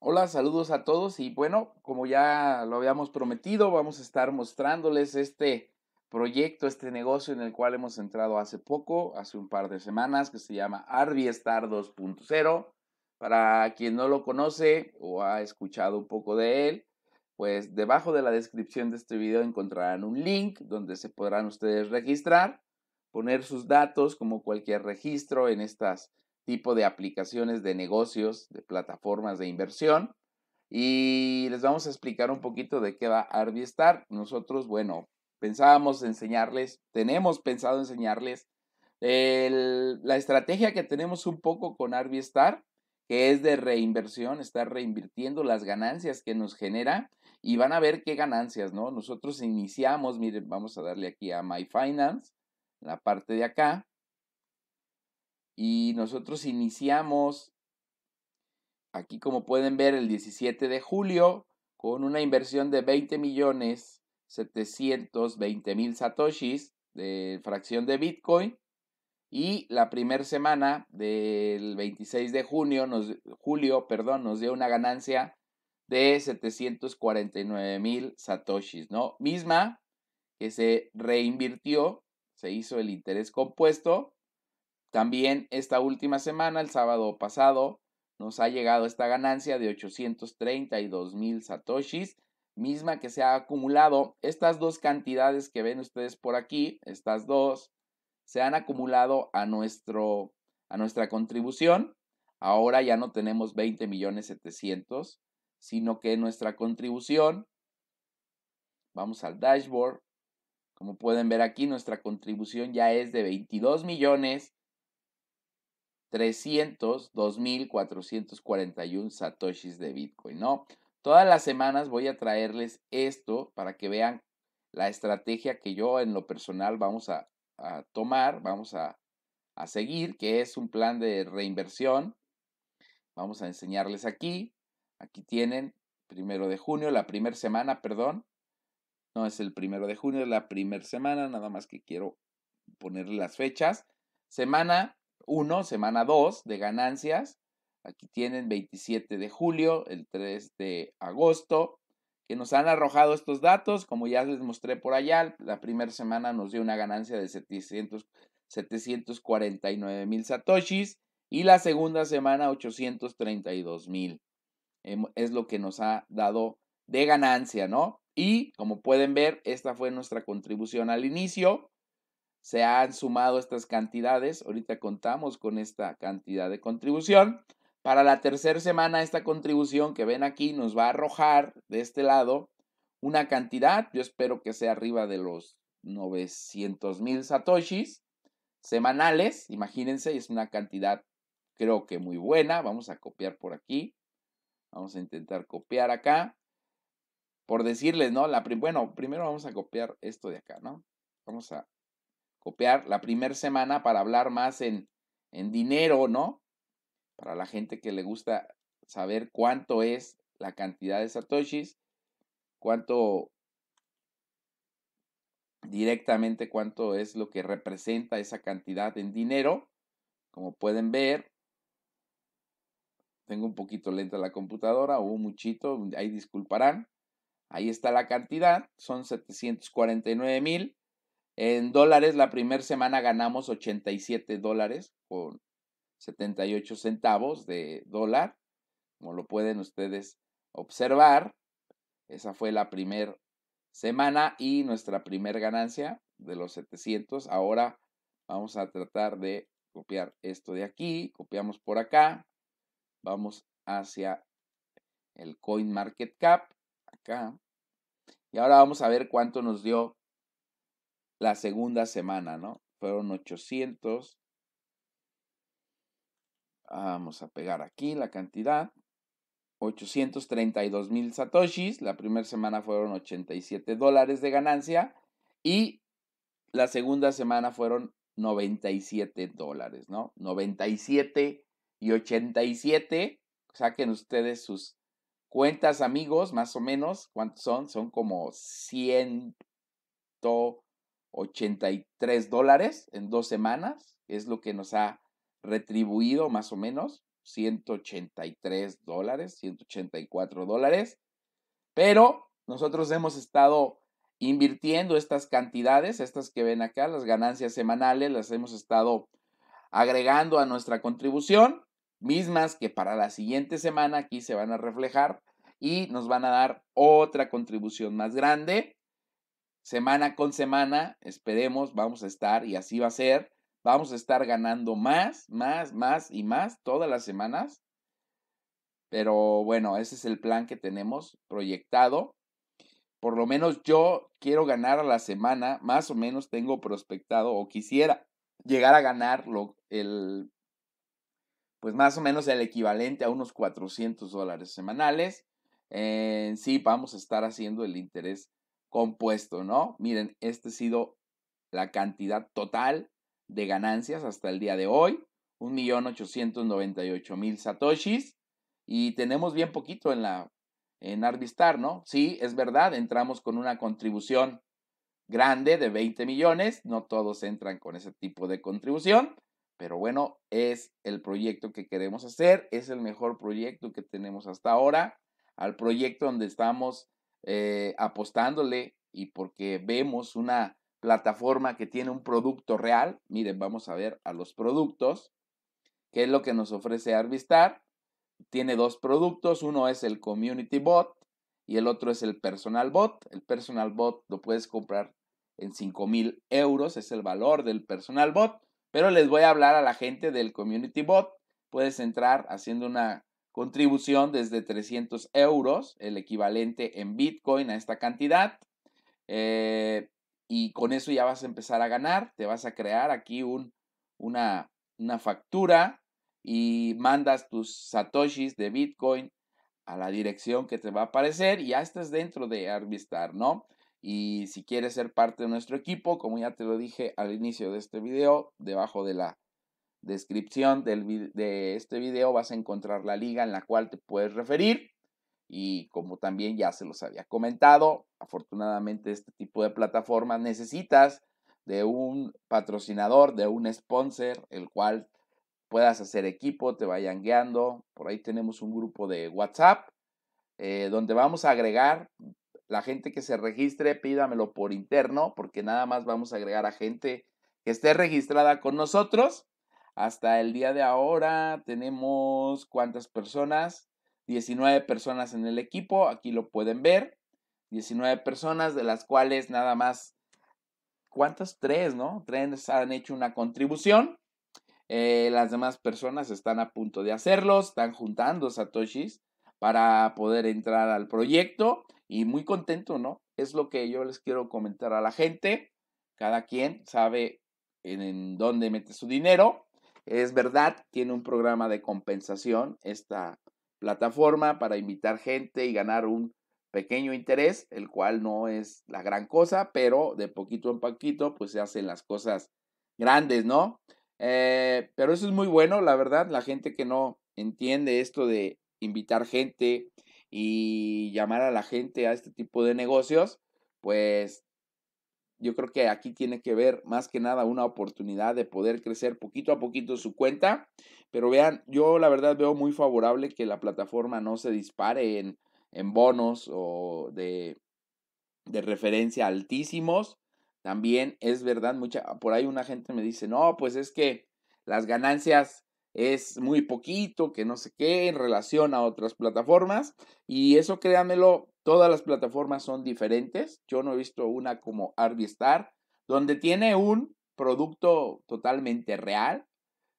Hola, saludos a todos y bueno, como ya lo habíamos prometido, vamos a estar mostrándoles este proyecto, este negocio en el cual hemos entrado hace poco, hace un par de semanas, que se llama Arbiestar 2.0. Para quien no lo conoce o ha escuchado un poco de él, pues debajo de la descripción de este video encontrarán un link donde se podrán ustedes registrar, poner sus datos como cualquier registro en estas tipo de aplicaciones de negocios, de plataformas de inversión. Y les vamos a explicar un poquito de qué va ArbiStar. Nosotros, bueno, pensábamos enseñarles, tenemos pensado enseñarles la estrategia que tenemos un poco con ArbiStar, que es de reinversión, estar reinvirtiendo las ganancias que nos genera y van a ver qué ganancias, ¿no? Nosotros iniciamos, miren, vamos a darle aquí a My Finance, la parte de acá, y nosotros iniciamos aquí, como pueden ver, el 17 de julio con una inversión de 20 millones 720 mil satoshis de fracción de Bitcoin. Y la primera semana del 26 de junio, nos, julio, perdón, nos dio una ganancia de 749 mil satoshis, ¿no? Misma que se reinvirtió, se hizo el interés compuesto también esta última semana, el sábado pasado, nos ha llegado esta ganancia de 832 mil satoshis, misma que se ha acumulado. Estas dos cantidades que ven ustedes por aquí, estas dos, se han acumulado a, nuestro, a nuestra contribución. Ahora ya no tenemos 20 millones 700, sino que nuestra contribución, vamos al dashboard, como pueden ver aquí, nuestra contribución ya es de 22 millones 302.441 satoshis de Bitcoin, ¿no? Todas las semanas voy a traerles esto para que vean la estrategia que yo en lo personal vamos a, tomar, vamos a, a seguir, que es un plan de reinversión. Vamos a enseñarles aquí. Aquí tienen primero de junio, la primera semana, perdón. No es el primero de junio, es la primera semana, nada más que quiero ponerle las fechas. Semana 1, semana 2 de ganancias. Aquí tienen 27 de julio, el 3 de agosto, que nos han arrojado estos datos. Como ya les mostré por allá, la primera semana nos dio una ganancia de 700, 749 mil satoshis y la segunda semana 832 mil. Em, es lo que nos ha dado de ganancia, ¿no? Y como pueden ver, esta fue nuestra contribución al inicio se han sumado estas cantidades. Ahorita contamos con esta cantidad de contribución. Para la tercera semana, esta contribución que ven aquí nos va a arrojar de este lado una cantidad. Yo espero que sea arriba de los 900 mil satoshis semanales. Imagínense, es una cantidad creo que muy buena. Vamos a copiar por aquí. Vamos a intentar copiar acá. Por decirles, ¿no? La bueno, primero vamos a copiar esto de acá, ¿no? Vamos a copiar la primera semana para hablar más en, en dinero, ¿no? Para la gente que le gusta saber cuánto es la cantidad de satoshis, cuánto directamente cuánto es lo que representa esa cantidad en dinero. Como pueden ver, tengo un poquito lenta la computadora o un muchito, ahí disculparán. Ahí está la cantidad, son 749 mil en dólares, la primera semana ganamos 87 dólares con 78 centavos de dólar. Como lo pueden ustedes observar, esa fue la primera semana y nuestra primera ganancia de los 700. Ahora vamos a tratar de copiar esto de aquí, copiamos por acá, vamos hacia el coin market cap acá. Y ahora vamos a ver cuánto nos dio la segunda semana, ¿no? Fueron 800. Vamos a pegar aquí la cantidad. 832 mil satoshis. La primera semana fueron 87 dólares de ganancia. Y la segunda semana fueron 97 dólares, ¿no? 97 y 87. Saquen ustedes sus cuentas, amigos, más o menos. ¿Cuántos son? Son como 100. 83 dólares en dos semanas, es lo que nos ha retribuido más o menos, 183 dólares, 184 dólares, pero nosotros hemos estado invirtiendo estas cantidades, estas que ven acá, las ganancias semanales, las hemos estado agregando a nuestra contribución, mismas que para la siguiente semana aquí se van a reflejar y nos van a dar otra contribución más grande semana con semana, esperemos, vamos a estar, y así va a ser, vamos a estar ganando más, más, más y más todas las semanas. Pero bueno, ese es el plan que tenemos proyectado. Por lo menos yo quiero ganar a la semana, más o menos tengo prospectado o quisiera llegar a ganar lo, el, pues más o menos el equivalente a unos 400 dólares semanales. Eh, sí, vamos a estar haciendo el interés compuesto, ¿no? Miren, este ha sido la cantidad total de ganancias hasta el día de hoy, 1.898.000 satoshis y tenemos bien poquito en la en Arvistar, ¿no? Sí, es verdad, entramos con una contribución grande de 20 millones, no todos entran con ese tipo de contribución, pero bueno, es el proyecto que queremos hacer, es el mejor proyecto que tenemos hasta ahora, al proyecto donde estamos eh, apostándole y porque vemos una plataforma que tiene un producto real. Miren, vamos a ver a los productos, que es lo que nos ofrece Arvistar. Tiene dos productos, uno es el Community Bot y el otro es el Personal Bot. El Personal Bot lo puedes comprar en 5 mil euros, es el valor del Personal Bot, pero les voy a hablar a la gente del Community Bot. Puedes entrar haciendo una Contribución desde 300 euros, el equivalente en Bitcoin a esta cantidad. Eh, y con eso ya vas a empezar a ganar. Te vas a crear aquí un, una, una factura y mandas tus satoshis de Bitcoin a la dirección que te va a aparecer y ya estás dentro de Armistar, ¿no? Y si quieres ser parte de nuestro equipo, como ya te lo dije al inicio de este video, debajo de la descripción de este video vas a encontrar la liga en la cual te puedes referir. Y como también ya se los había comentado, afortunadamente este tipo de plataformas necesitas de un patrocinador, de un sponsor, el cual puedas hacer equipo, te vayan guiando. Por ahí tenemos un grupo de WhatsApp eh, donde vamos a agregar la gente que se registre, pídamelo por interno, porque nada más vamos a agregar a gente que esté registrada con nosotros hasta el día de ahora tenemos cuántas personas? 19 personas en el equipo, aquí lo pueden ver. 19 personas, de las cuales nada más, ¿cuántas? Tres, ¿no? Tres han hecho una contribución. Eh, las demás personas están a punto de hacerlo, están juntando satoshis para poder entrar al proyecto y muy contento, ¿no? Es lo que yo les quiero comentar a la gente. Cada quien sabe en dónde mete su dinero es verdad, tiene un programa de compensación esta plataforma para invitar gente y ganar un pequeño interés, el cual no es la gran cosa, pero de poquito en poquito pues se hacen las cosas grandes, ¿no? Eh, pero eso es muy bueno, la verdad, la gente que no entiende esto de invitar gente y llamar a la gente a este tipo de negocios, pues yo creo que aquí tiene que ver más que nada una oportunidad de poder crecer poquito a poquito su cuenta. Pero vean, yo la verdad veo muy favorable que la plataforma no se dispare en, bonos o de, referencia altísimos. También es verdad, mucha, por ahí una gente me dice, no, pues es que las ganancias es muy poquito, que no sé qué, en relación a otras plataformas. Y eso créanmelo, Todas las plataformas son diferentes. Yo no he visto una como Star, donde tiene un producto totalmente real.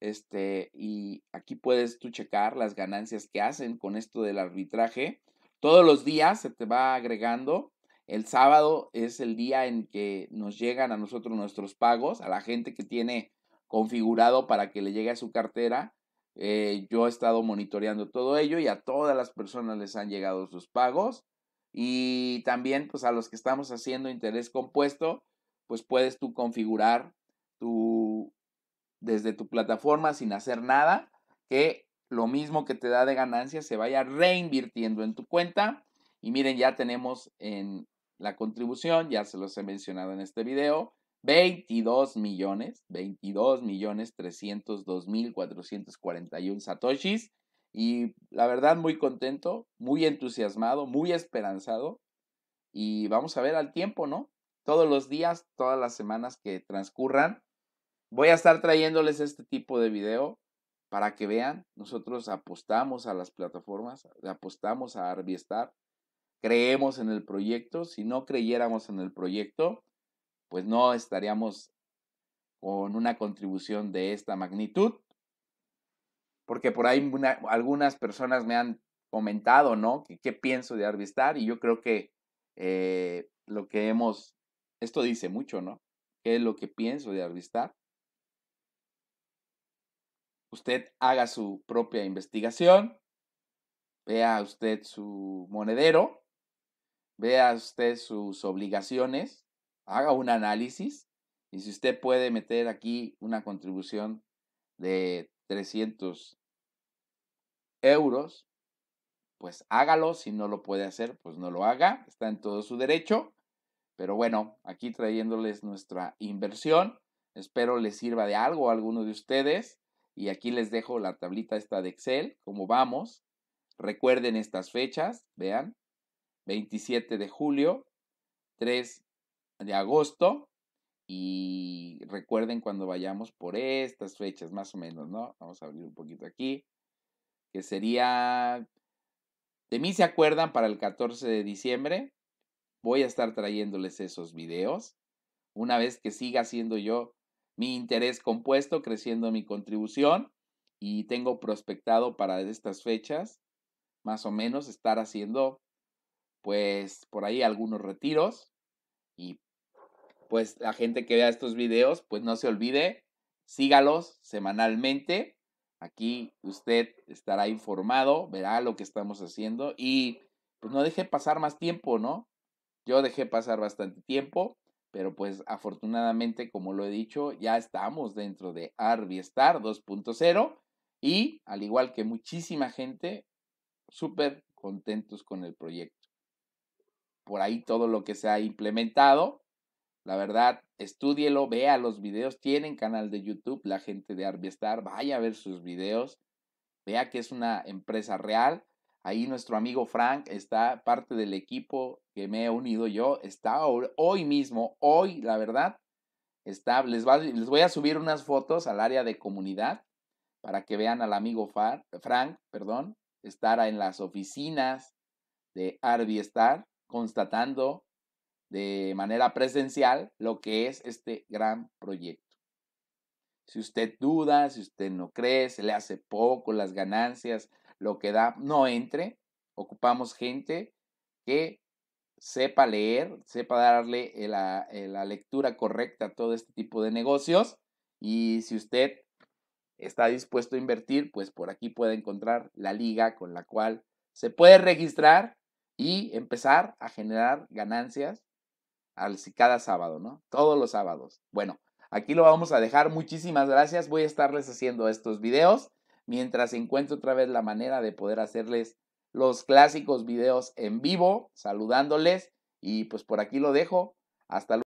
Este, y aquí puedes tú checar las ganancias que hacen con esto del arbitraje. Todos los días se te va agregando. El sábado es el día en que nos llegan a nosotros nuestros pagos, a la gente que tiene configurado para que le llegue a su cartera. Eh, yo he estado monitoreando todo ello y a todas las personas les han llegado sus pagos. Y también, pues a los que estamos haciendo interés compuesto, pues puedes tú configurar tu, desde tu plataforma sin hacer nada, que lo mismo que te da de ganancia se vaya reinvirtiendo en tu cuenta. Y miren, ya tenemos en la contribución, ya se los he mencionado en este video, 22 millones, 22 millones 302 mil 441 satoshis. Y la verdad, muy contento, muy entusiasmado, muy esperanzado. Y vamos a ver al tiempo, ¿no? Todos los días, todas las semanas que transcurran, voy a estar trayéndoles este tipo de video para que vean. Nosotros apostamos a las plataformas, apostamos a Arbiestar, creemos en el proyecto. Si no creyéramos en el proyecto, pues no estaríamos con una contribución de esta magnitud porque por ahí algunas personas me han comentado, ¿no? ¿Qué, pienso de Arvistar? Y yo creo que eh, lo que hemos, esto dice mucho, ¿no? ¿Qué es lo que pienso de Arvistar? Usted haga su propia investigación, vea usted su monedero, vea usted sus obligaciones, haga un análisis y si usted puede meter aquí una contribución de 300 euros, pues hágalo. Si no lo puede hacer, pues no lo haga. Está en todo su derecho. Pero bueno, aquí trayéndoles nuestra inversión. Espero les sirva de algo a alguno de ustedes. Y aquí les dejo la tablita esta de Excel, cómo vamos. Recuerden estas fechas, vean. 27 de julio, 3 de agosto. Y recuerden cuando vayamos por estas fechas, más o menos, ¿no? Vamos a abrir un poquito aquí que sería, de mí se acuerdan para el 14 de diciembre, voy a estar trayéndoles esos videos, una vez que siga siendo yo mi interés compuesto, creciendo mi contribución y tengo prospectado para estas fechas, más o menos estar haciendo pues por ahí algunos retiros y pues la gente que vea estos videos pues no se olvide, sígalos semanalmente Aquí usted estará informado, verá lo que estamos haciendo y pues no deje pasar más tiempo, ¿no? Yo dejé pasar bastante tiempo, pero pues afortunadamente, como lo he dicho, ya estamos dentro de Arbiestar 2.0 y al igual que muchísima gente, súper contentos con el proyecto. Por ahí todo lo que se ha implementado, la verdad, estúdielo, vea los videos. Tienen canal de YouTube, la gente de Arbiestar, vaya a ver sus videos. Vea que es una empresa real. Ahí nuestro amigo Frank está parte del equipo que me he unido yo. Está hoy mismo, hoy, la verdad, está, les, les voy a subir unas fotos al área de comunidad para que vean al amigo Frank, perdón, estar en las oficinas de Arbiestar constatando de manera presencial lo que es este gran proyecto. Si usted duda, si usted no cree, se le hace poco las ganancias, lo que da, no entre. Ocupamos gente que sepa leer, sepa darle eh, la, lectura correcta a todo este tipo de negocios. Y si usted está dispuesto a invertir, pues por aquí puede encontrar la liga con la cual se puede registrar y empezar a generar ganancias cada sábado, ¿no? Todos los sábados. Bueno, aquí lo vamos a dejar. Muchísimas gracias. Voy a estarles haciendo estos videos mientras encuentro otra vez la manera de poder hacerles los clásicos videos en vivo, saludándoles. Y pues por aquí lo dejo. Hasta luego.